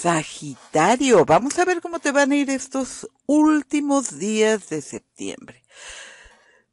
Sagitario, vamos a ver cómo te van a ir estos últimos días de septiembre.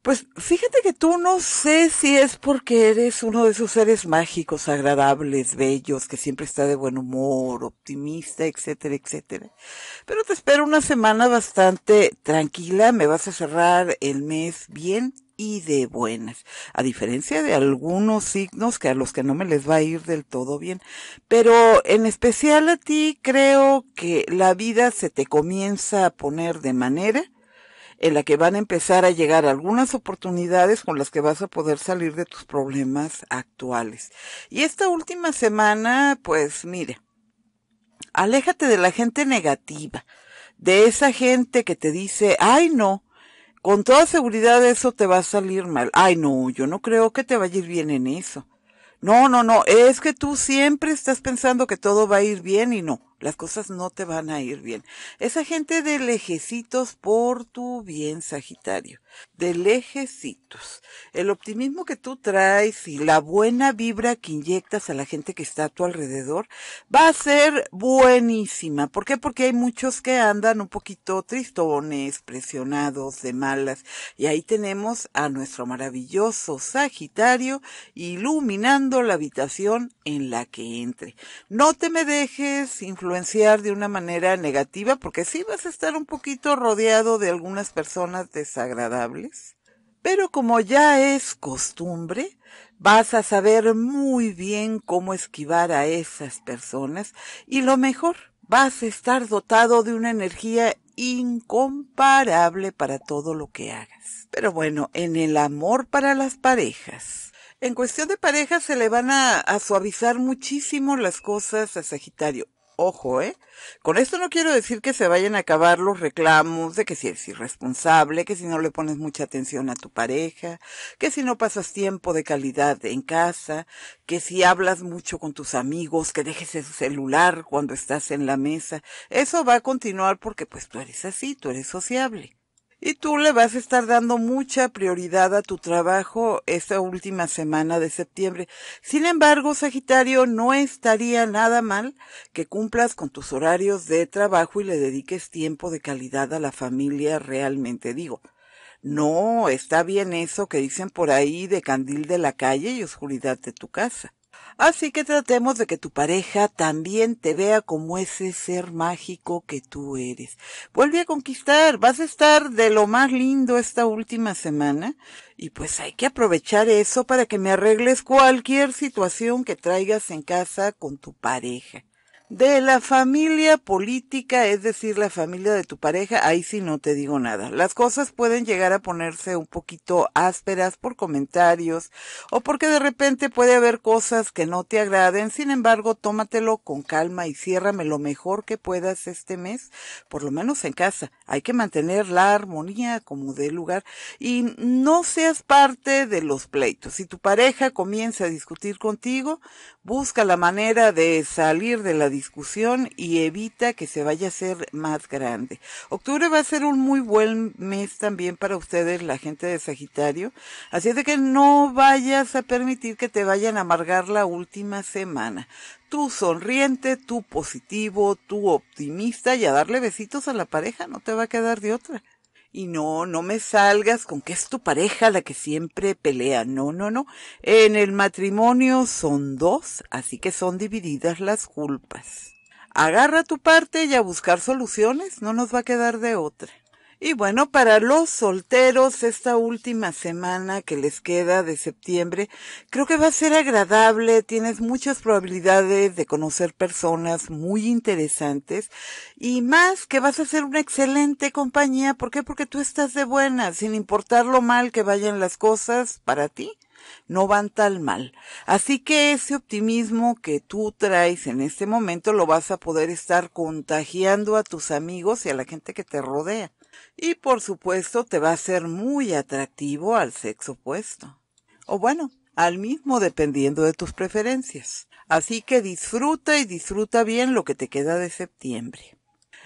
Pues fíjate que tú no sé si es porque eres uno de esos seres mágicos, agradables, bellos, que siempre está de buen humor, optimista, etcétera, etcétera. Pero te espero una semana bastante tranquila, me vas a cerrar el mes bien y de buenas, a diferencia de algunos signos que a los que no me les va a ir del todo bien. Pero en especial a ti creo que la vida se te comienza a poner de manera en la que van a empezar a llegar algunas oportunidades con las que vas a poder salir de tus problemas actuales. Y esta última semana, pues mire, aléjate de la gente negativa, de esa gente que te dice, ay no, con toda seguridad eso te va a salir mal. Ay, no, yo no creo que te vaya a ir bien en eso. No, no, no, es que tú siempre estás pensando que todo va a ir bien y no. Las cosas no te van a ir bien. Esa gente de lejecitos por tu bien, Sagitario. De lejecitos. El optimismo que tú traes y la buena vibra que inyectas a la gente que está a tu alrededor va a ser buenísima. ¿Por qué? Porque hay muchos que andan un poquito tristones, presionados, de malas. Y ahí tenemos a nuestro maravilloso Sagitario iluminando la habitación en la que entre. No te me dejes de una manera negativa, porque sí vas a estar un poquito rodeado de algunas personas desagradables, pero como ya es costumbre, vas a saber muy bien cómo esquivar a esas personas y lo mejor, vas a estar dotado de una energía incomparable para todo lo que hagas. Pero bueno, en el amor para las parejas. En cuestión de parejas se le van a, suavizar muchísimo las cosas a Sagitario. Ojo, ¿eh? Con esto no quiero decir que se vayan a acabar los reclamos de que si eres irresponsable, que si no le pones mucha atención a tu pareja, que si no pasas tiempo de calidad en casa, que si hablas mucho con tus amigos, que dejes el celular cuando estás en la mesa. Eso va a continuar porque pues tú eres así, tú eres sociable. Y tú le vas a estar dando mucha prioridad a tu trabajo esta última semana de septiembre. Sin embargo, Sagitario, no estaría nada mal que cumplas con tus horarios de trabajo y le dediques tiempo de calidad a la familia realmente. Digo, no está bien eso que dicen por ahí de candil de la calle y oscuridad de tu casa. Así que tratemos de que tu pareja también te vea como ese ser mágico que tú eres. Vuelve a conquistar, vas a estar de lo más lindo esta última semana y pues hay que aprovechar eso para que me arregles cualquier situación que traigas en casa con tu pareja. De la familia política, es decir, la familia de tu pareja, ahí sí no te digo nada. Las cosas pueden llegar a ponerse un poquito ásperas por comentarios o porque de repente puede haber cosas que no te agraden. Sin embargo, tómatelo con calma y ciérrame lo mejor que puedas este mes, por lo menos en casa. Hay que mantener la armonía como de lugar y no seas parte de los pleitos. Si tu pareja comienza a discutir contigo, busca la manera de salir de la discusión y evita que se vaya a ser más grande. Octubre va a ser un muy buen mes también para ustedes, la gente de Sagitario, así es de que no vayas a permitir que te vayan a amargar la última semana tú sonriente, tú positivo, tú optimista y a darle besitos a la pareja, no te va a quedar de otra y no, no me salgas con que es tu pareja la que siempre pelea. No, no, no. En el matrimonio son dos, así que son divididas las culpas. Agarra tu parte y a buscar soluciones, no nos va a quedar de otra. Y bueno, para los solteros, esta última semana que les queda de septiembre, creo que va a ser agradable, tienes muchas probabilidades de conocer personas muy interesantes y más que vas a ser una excelente compañía. ¿Por qué? Porque tú estás de buena, sin importar lo mal que vayan las cosas para ti no van tan mal. Así que ese optimismo que tú traes en este momento lo vas a poder estar contagiando a tus amigos y a la gente que te rodea. Y por supuesto te va a ser muy atractivo al sexo opuesto. O bueno, al mismo dependiendo de tus preferencias. Así que disfruta y disfruta bien lo que te queda de septiembre.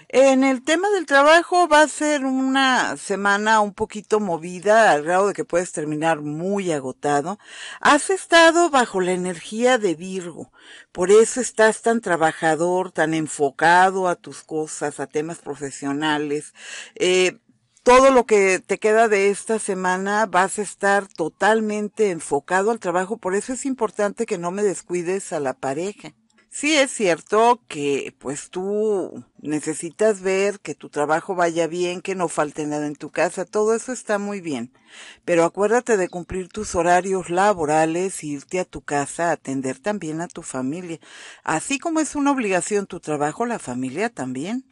En el tema del trabajo va a ser una semana un poquito movida al grado de que puedes terminar muy agotado. Has estado bajo la energía de Virgo, por eso estás tan trabajador, tan enfocado a tus cosas, a temas profesionales. Eh, todo lo que te queda de esta semana vas a estar totalmente enfocado al trabajo, por eso es importante que no me descuides a la pareja. Sí es cierto que pues tú necesitas ver que tu trabajo vaya bien, que no falte nada en tu casa, todo eso está muy bien. Pero acuérdate de cumplir tus horarios laborales, irte a tu casa, atender también a tu familia. Así como es una obligación tu trabajo, la familia también.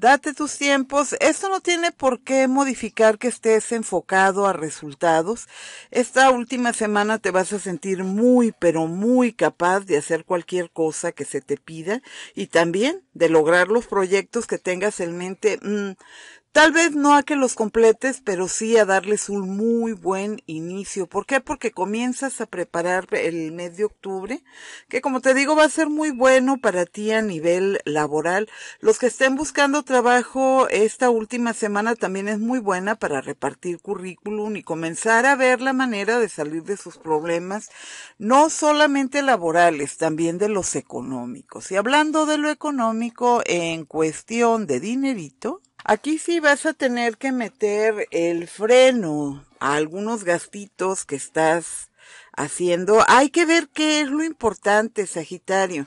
Date tus tiempos. Esto no tiene por qué modificar que estés enfocado a resultados. Esta última semana te vas a sentir muy, pero muy capaz de hacer cualquier cosa que se te pida y también de lograr los proyectos que tengas en mente. Mm, Tal vez no a que los completes, pero sí a darles un muy buen inicio. ¿Por qué? Porque comienzas a preparar el mes de octubre, que como te digo va a ser muy bueno para ti a nivel laboral. Los que estén buscando trabajo esta última semana también es muy buena para repartir currículum y comenzar a ver la manera de salir de sus problemas, no solamente laborales, también de los económicos. Y hablando de lo económico en cuestión de dinerito, Aquí sí vas a tener que meter el freno a algunos gastitos que estás haciendo. Hay que ver qué es lo importante, Sagitario.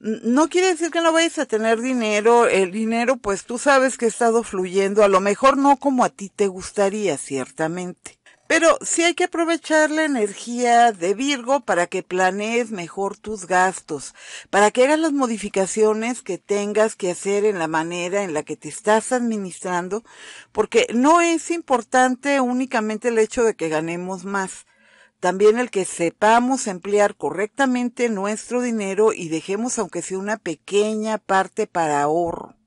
No quiere decir que no vayas a tener dinero. El dinero, pues tú sabes que ha estado fluyendo, a lo mejor no como a ti te gustaría, ciertamente. Pero sí hay que aprovechar la energía de Virgo para que planees mejor tus gastos, para que hagas las modificaciones que tengas que hacer en la manera en la que te estás administrando, porque no es importante únicamente el hecho de que ganemos más, también el que sepamos emplear correctamente nuestro dinero y dejemos aunque sea una pequeña parte para ahorro.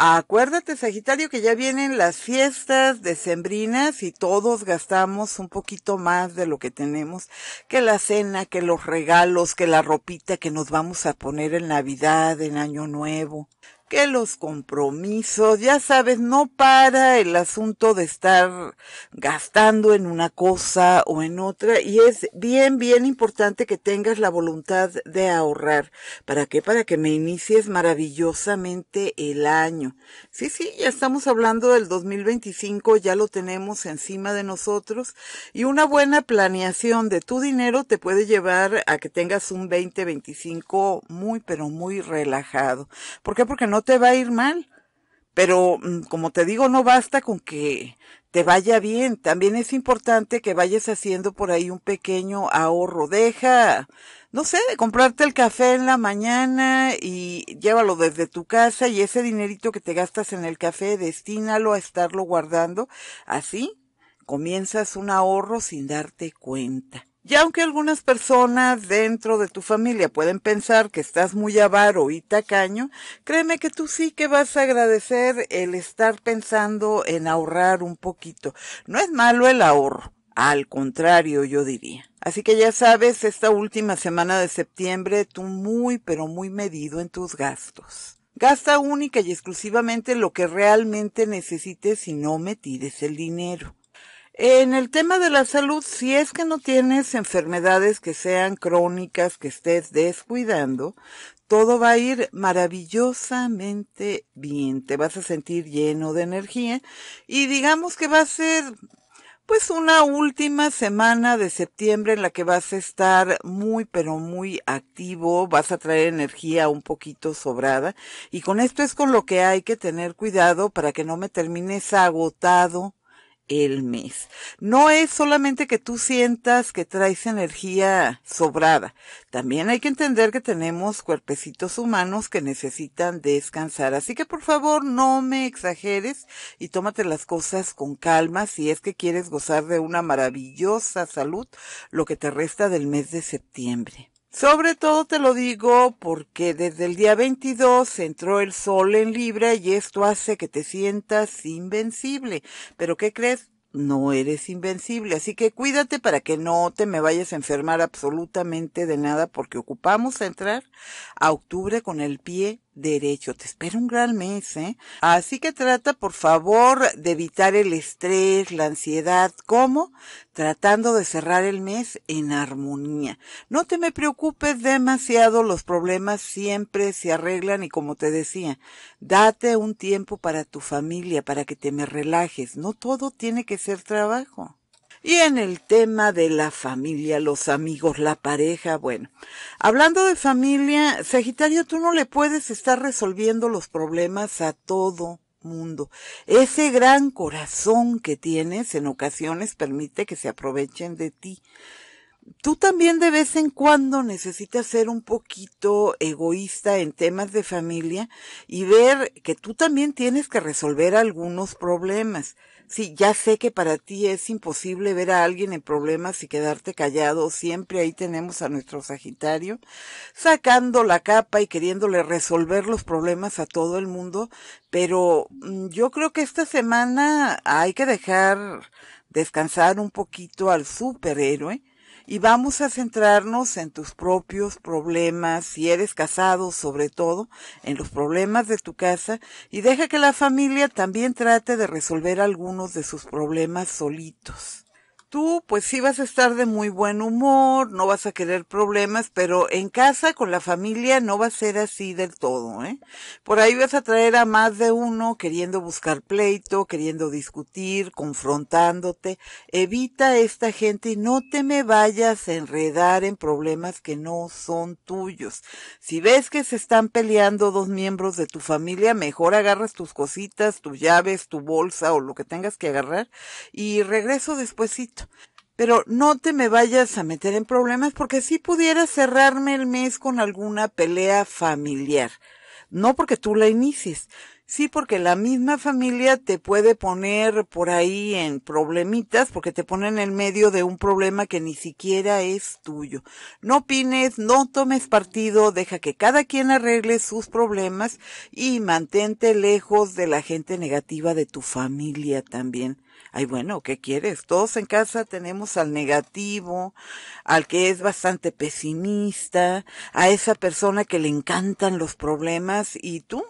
Acuérdate, Sagitario, que ya vienen las fiestas decembrinas y todos gastamos un poquito más de lo que tenemos, que la cena, que los regalos, que la ropita que nos vamos a poner en Navidad, en Año Nuevo que los compromisos, ya sabes, no para el asunto de estar gastando en una cosa o en otra y es bien, bien importante que tengas la voluntad de ahorrar. ¿Para qué? Para que me inicies maravillosamente el año. Sí, sí, ya estamos hablando del 2025, ya lo tenemos encima de nosotros y una buena planeación de tu dinero te puede llevar a que tengas un 2025 muy, pero muy relajado. ¿Por qué? Porque no te va a ir mal. Pero, mm, como te digo, no basta con que te vaya bien. También es importante que vayas haciendo por ahí un pequeño ahorro. Deja, no sé, de comprarte el café en la mañana y llévalo desde tu casa y ese dinerito que te gastas en el café, destínalo a estarlo guardando. Así comienzas un ahorro sin darte cuenta. Y aunque algunas personas dentro de tu familia pueden pensar que estás muy avaro y tacaño, créeme que tú sí que vas a agradecer el estar pensando en ahorrar un poquito. No es malo el ahorro, al contrario yo diría. Así que ya sabes, esta última semana de septiembre tú muy pero muy medido en tus gastos. Gasta única y exclusivamente lo que realmente necesites y no me tires el dinero. En el tema de la salud, si es que no tienes enfermedades que sean crónicas, que estés descuidando, todo va a ir maravillosamente bien. Te vas a sentir lleno de energía y digamos que va a ser pues una última semana de septiembre en la que vas a estar muy pero muy activo, vas a traer energía un poquito sobrada y con esto es con lo que hay que tener cuidado para que no me termines agotado el mes. No es solamente que tú sientas que traes energía sobrada. También hay que entender que tenemos cuerpecitos humanos que necesitan descansar. Así que por favor no me exageres y tómate las cosas con calma si es que quieres gozar de una maravillosa salud lo que te resta del mes de septiembre. Sobre todo te lo digo porque desde el día 22 entró el sol en Libra y esto hace que te sientas invencible. Pero ¿qué crees? No eres invencible, así que cuídate para que no te me vayas a enfermar absolutamente de nada porque ocupamos entrar a octubre con el pie derecho. Te espera un gran mes, ¿eh? Así que trata, por favor, de evitar el estrés, la ansiedad. ¿Cómo? Tratando de cerrar el mes en armonía. No te me preocupes demasiado, los problemas siempre se arreglan y como te decía, date un tiempo para tu familia, para que te me relajes. No todo tiene que ser trabajo. Y en el tema de la familia, los amigos, la pareja, bueno, hablando de familia, Sagitario, tú no le puedes estar resolviendo los problemas a todo mundo. Ese gran corazón que tienes en ocasiones permite que se aprovechen de ti. Tú también de vez en cuando necesitas ser un poquito egoísta en temas de familia y ver que tú también tienes que resolver algunos problemas. Sí, ya sé que para ti es imposible ver a alguien en problemas y quedarte callado. Siempre ahí tenemos a nuestro Sagitario sacando la capa y queriéndole resolver los problemas a todo el mundo. Pero mm, yo creo que esta semana hay que dejar descansar un poquito al superhéroe y vamos a centrarnos en tus propios problemas, si eres casado sobre todo, en los problemas de tu casa y deja que la familia también trate de resolver algunos de sus problemas solitos. Tú pues sí vas a estar de muy buen humor, no vas a querer problemas, pero en casa con la familia no va a ser así del todo, ¿eh? Por ahí vas a traer a más de uno queriendo buscar pleito, queriendo discutir, confrontándote. Evita a esta gente y no te me vayas a enredar en problemas que no son tuyos. Si ves que se están peleando dos miembros de tu familia, mejor agarras tus cositas, tus llaves, tu bolsa o lo que tengas que agarrar y regreso después pero no te me vayas a meter en problemas porque sí pudiera cerrarme el mes con alguna pelea familiar. No porque tú la inicies, sí porque la misma familia te puede poner por ahí en problemitas porque te pone en el medio de un problema que ni siquiera es tuyo. No opines, no tomes partido, deja que cada quien arregle sus problemas y mantente lejos de la gente negativa de tu familia también. Ay, bueno, ¿qué quieres? Todos en casa tenemos al negativo, al que es bastante pesimista, a esa persona que le encantan los problemas y tú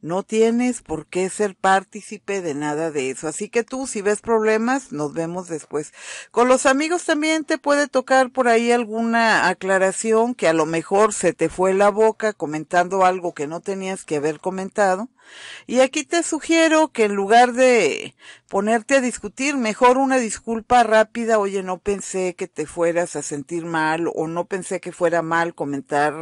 no tienes por qué ser partícipe de nada de eso. Así que tú, si ves problemas, nos vemos después. Con los amigos también te puede tocar por ahí alguna aclaración que a lo mejor se te fue la boca comentando algo que no tenías que haber comentado. Y aquí te sugiero que en lugar de ponerte a discutir, mejor una disculpa rápida, oye, no pensé que te fueras a sentir mal o no pensé que fuera mal comentar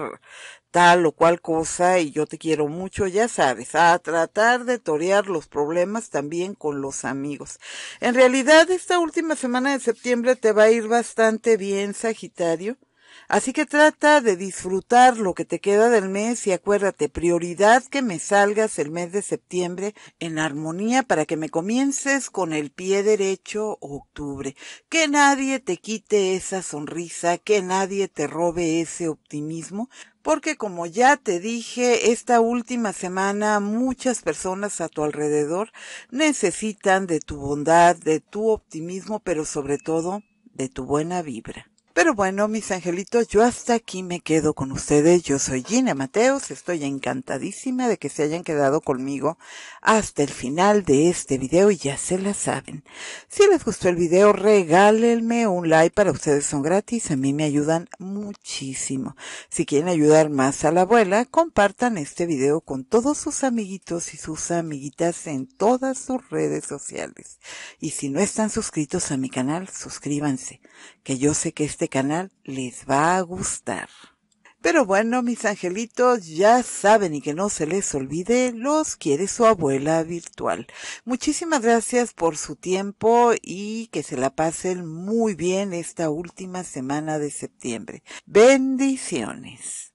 tal o cual cosa y yo te quiero mucho, ya sabes, a tratar de torear los problemas también con los amigos. En realidad, esta última semana de septiembre te va a ir bastante bien, Sagitario. Así que trata de disfrutar lo que te queda del mes y acuérdate, prioridad que me salgas el mes de septiembre en armonía para que me comiences con el pie derecho octubre. Que nadie te quite esa sonrisa, que nadie te robe ese optimismo, porque como ya te dije, esta última semana muchas personas a tu alrededor necesitan de tu bondad, de tu optimismo, pero sobre todo de tu buena vibra. Pero bueno, mis angelitos, yo hasta aquí me quedo con ustedes. Yo soy Gina Mateos, estoy encantadísima de que se hayan quedado conmigo hasta el final de este video y ya se la saben. Si les gustó el video, regálenme un like, para ustedes son gratis, a mí me ayudan muchísimo. Si quieren ayudar más a la abuela, compartan este video con todos sus amiguitos y sus amiguitas en todas sus redes sociales. Y si no están suscritos a mi canal, suscríbanse, que yo sé que este este canal les va a gustar. Pero bueno, mis angelitos, ya saben y que no se les olvide, los quiere su abuela virtual. Muchísimas gracias por su tiempo y que se la pasen muy bien esta última semana de septiembre. Bendiciones.